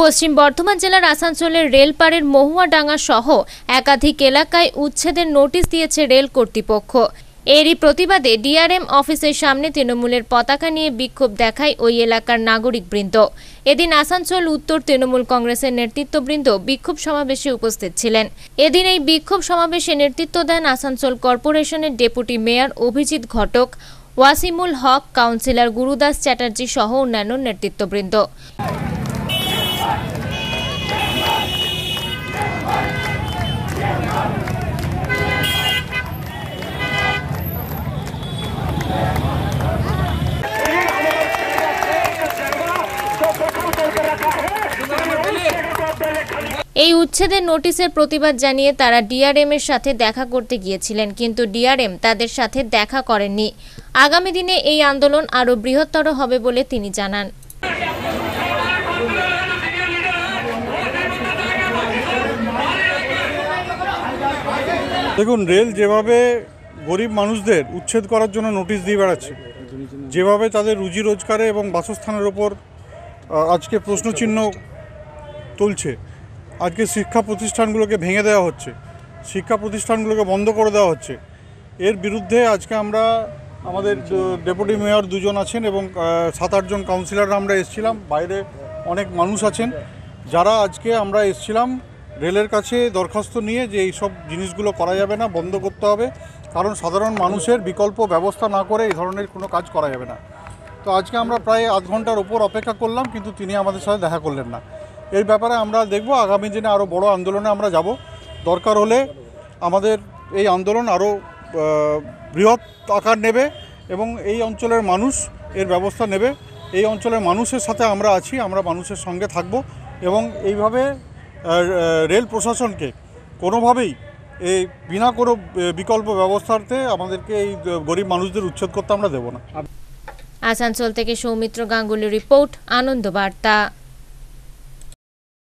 পশ্চিম বর্ধমান জেলার আসানসোলের রেলপাড়ের ডাঙ্গা সহ একাধিক এলাকায় উচ্ছেদের নোটিশ দিয়েছে রেল কর্তৃপক্ষ এরই প্রতিবাদে ডিআরএম অফিসের সামনে তৃণমূলের পতাকা নিয়ে বিক্ষোভ দেখায় ওই এলাকার নাগরিকবৃন্দ এদিন আসানসোল উত্তর তৃণমূল কংগ্রেসের নেতৃত্ববৃন্দ বিক্ষোভ সমাবেশে উপস্থিত ছিলেন এদিন এই বিক্ষোভ সমাবেশে নেতৃত্ব দেন আসানসোল কর্পোরেশনের deputy mayor Abhijit Ghatak Wasimul Haque councillor Gurudas Chatterjee সহ অন্যান্য নেতৃত্ববৃন্দ এই উচ্ছেদের নোটিশের প্রতিবাদ জানিয়ে তারা ডিআরএম এর সাথে দেখা করতে গিয়েছিলেন কিন্তু ডিআরএম তাদের সাথে দেখা করেননি আগামী দিনে এই আন্দোলন আরও বৃহত্তর হবে বলে তিনি জানান দেখুন রেল যেভাবে গরিব মানুষদের উচ্ছেদ করার জন্য নোটিশ দিয়ে বেড়াচ্ছে যেভাবে তাদের রুজি রোজগারে এবং বাসস্থানের ওপর আজকে প্রশ্নচিহ্ন তুলছে আজকে শিক্ষা প্রতিষ্ঠানগুলোকে ভেঙে দেওয়া হচ্ছে শিক্ষা প্রতিষ্ঠানগুলোকে বন্ধ করে দেওয়া হচ্ছে এর বিরুদ্ধে আজকে আমরা আমাদের ডেপুটি মেয়র দুজন আছেন এবং সাত আটজন কাউন্সিলার আমরা এসছিলাম বাইরে অনেক মানুষ আছেন যারা আজকে আমরা এসছিলাম রেলের কাছে দরখাস্ত নিয়ে যে এইসব জিনিসগুলো করা যাবে না বন্ধ করতে হবে কারণ সাধারণ মানুষের বিকল্প ব্যবস্থা না করে এই ধরনের কোনো কাজ করা যাবে না তো আজকে আমরা প্রায় আধ ঘন্টার ওপর অপেক্ষা করলাম কিন্তু তিনি আমাদের সাথে দেখা করলেন না এই ব্যাপারে আমরা দেখব আগামী দিনে আরও বড় আন্দোলনে আমরা যাব দরকার হলে আমাদের এই আন্দোলন আরও বৃহৎ আকার নেবে এবং এই অঞ্চলের মানুষ এর ব্যবস্থা নেবে এই অঞ্চলের মানুষের সাথে আমরা আছি আমরা মানুষের সঙ্গে থাকব এবং এইভাবে রেল প্রশাসনকে কোনোভাবেই এই বিনা কোনো বিকল্প ব্যবস্থাতে আমাদেরকে এই গরিব মানুষদের উচ্ছেদ করতে আমরা দেব না আসানসোল থেকে সৌমিত্র গাঙ্গুলি রিপোর্ট আনন্দ বার্তা